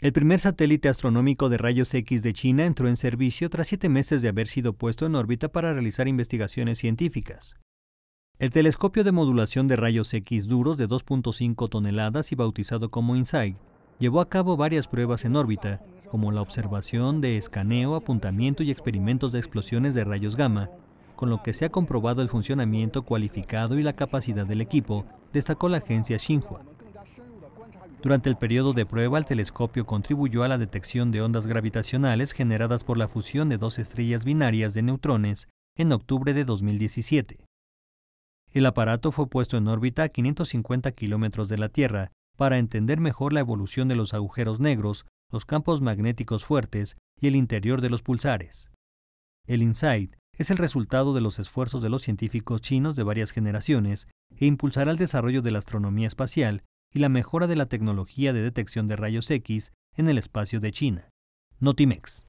El primer satélite astronómico de rayos X de China entró en servicio tras siete meses de haber sido puesto en órbita para realizar investigaciones científicas. El telescopio de modulación de rayos X duros de 2.5 toneladas y bautizado como InSight llevó a cabo varias pruebas en órbita, como la observación de escaneo, apuntamiento y experimentos de explosiones de rayos gamma, con lo que se ha comprobado el funcionamiento cualificado y la capacidad del equipo, destacó la agencia Xinhua. Durante el periodo de prueba, el telescopio contribuyó a la detección de ondas gravitacionales generadas por la fusión de dos estrellas binarias de neutrones en octubre de 2017. El aparato fue puesto en órbita a 550 kilómetros de la Tierra para entender mejor la evolución de los agujeros negros, los campos magnéticos fuertes y el interior de los pulsares. El InSight es el resultado de los esfuerzos de los científicos chinos de varias generaciones e impulsará el desarrollo de la astronomía espacial y la mejora de la tecnología de detección de rayos X en el espacio de China. Notimex.